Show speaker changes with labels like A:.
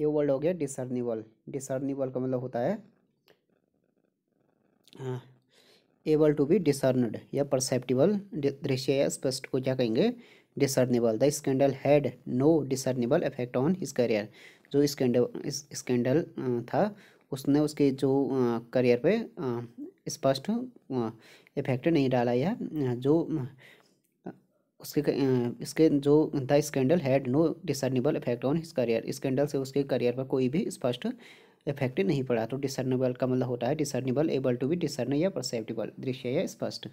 A: ये वर्ड हो गया डिसर्निबल डिसर्निबल का मतलब होता है एबल टू बी डिसर्नड या परसेप्टिबल दृश्य या स्पष्ट को क्या कहेंगे discernible the scandal had no discernible effect on his career जो स्कैंडल स्कैंडल था उसने उसके जो करियर पे स्पष्ट इफेक्ट नहीं डाला या जो उसके इसके जो the scandal had no discernible effect on his career scandal से उसके करियर पर कोई भी स्पष्ट इफेक्ट नहीं पड़ा तो डिसर्नेबल का मतलब होता है discernible able to be discern या परसेप्टिबल दृश्य या स्पष्ट